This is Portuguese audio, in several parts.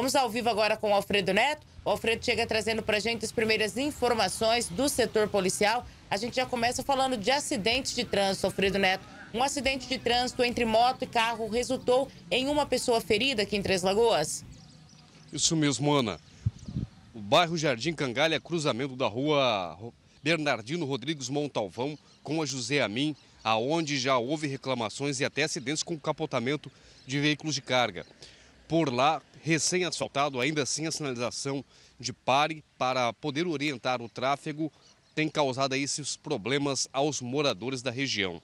Vamos ao vivo agora com o Alfredo Neto. O Alfredo chega trazendo para a gente as primeiras informações do setor policial. A gente já começa falando de acidentes de trânsito, Alfredo Neto. Um acidente de trânsito entre moto e carro resultou em uma pessoa ferida aqui em Três Lagoas. Isso mesmo, Ana. O bairro Jardim Cangalha, cruzamento da rua Bernardino Rodrigues Montalvão com a José Amin, aonde já houve reclamações e até acidentes com capotamento de veículos de carga por lá, recém-assaltado, ainda assim a sinalização de pare para poder orientar o tráfego tem causado esses problemas aos moradores da região.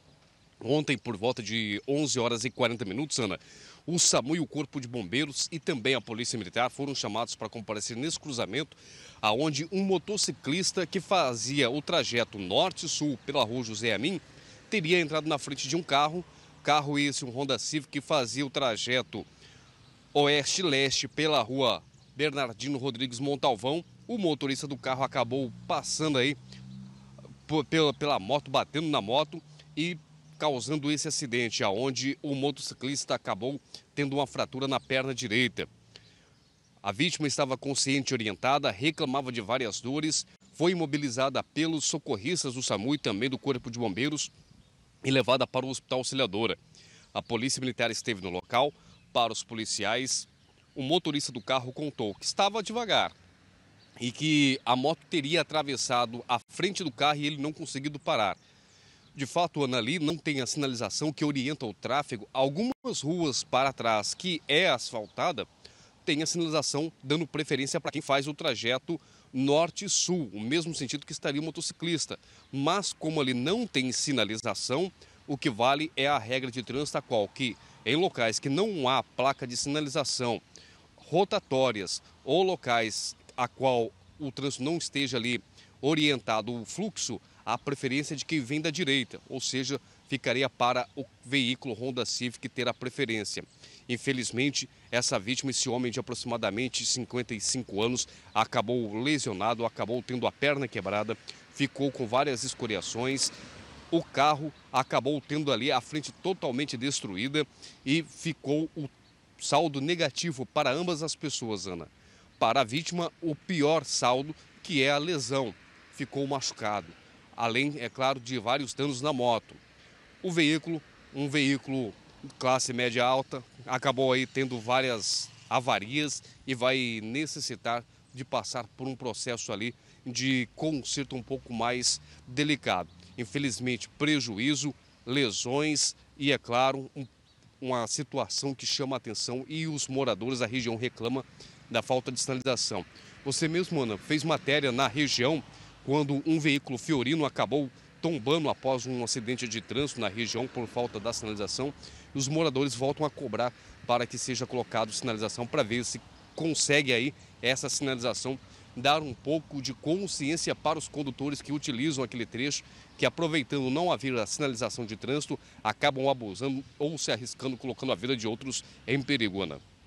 Ontem, por volta de 11 horas e 40 minutos, Ana, o SAMU e o Corpo de Bombeiros e também a Polícia Militar foram chamados para comparecer nesse cruzamento, aonde um motociclista que fazia o trajeto norte-sul pela rua José Amin teria entrado na frente de um carro, carro esse, um Honda Civic, que fazia o trajeto oeste-leste pela rua Bernardino Rodrigues Montalvão. O motorista do carro acabou passando aí pela, pela moto, batendo na moto e causando esse acidente, aonde o motociclista acabou tendo uma fratura na perna direita. A vítima estava consciente e orientada, reclamava de várias dores, foi imobilizada pelos socorristas do SAMU e também do Corpo de Bombeiros e levada para o Hospital Auxiliadora. A Polícia Militar esteve no local, para os policiais, o motorista do carro contou que estava devagar e que a moto teria atravessado a frente do carro e ele não conseguido parar. De fato, Ana anali não tem a sinalização que orienta o tráfego. Algumas ruas para trás que é asfaltada tem a sinalização dando preferência para quem faz o trajeto norte-sul, o mesmo sentido que estaria o motociclista. Mas como ali não tem sinalização, o que vale é a regra de trânsito a qual que em locais que não há placa de sinalização, rotatórias ou locais a qual o trânsito não esteja ali orientado o fluxo, a preferência de quem vem da direita, ou seja, ficaria para o veículo Honda Civic ter a preferência. Infelizmente, essa vítima, esse homem de aproximadamente 55 anos, acabou lesionado, acabou tendo a perna quebrada, ficou com várias escoriações, o carro acabou tendo ali a frente totalmente destruída e ficou o saldo negativo para ambas as pessoas, Ana. Para a vítima, o pior saldo, que é a lesão, ficou machucado, além, é claro, de vários danos na moto. O veículo, um veículo classe média alta, acabou aí tendo várias avarias e vai necessitar de passar por um processo ali de conserto um pouco mais delicado. Infelizmente, prejuízo, lesões e, é claro, um, uma situação que chama a atenção e os moradores da região reclamam da falta de sinalização. Você mesmo, Ana, fez matéria na região quando um veículo fiorino acabou tombando após um acidente de trânsito na região por falta da sinalização. Os moradores voltam a cobrar para que seja colocado sinalização para ver se consegue aí essa sinalização dar um pouco de consciência para os condutores que utilizam aquele trecho, que aproveitando não haver a sinalização de trânsito, acabam abusando ou se arriscando, colocando a vida de outros em perigo, Ana.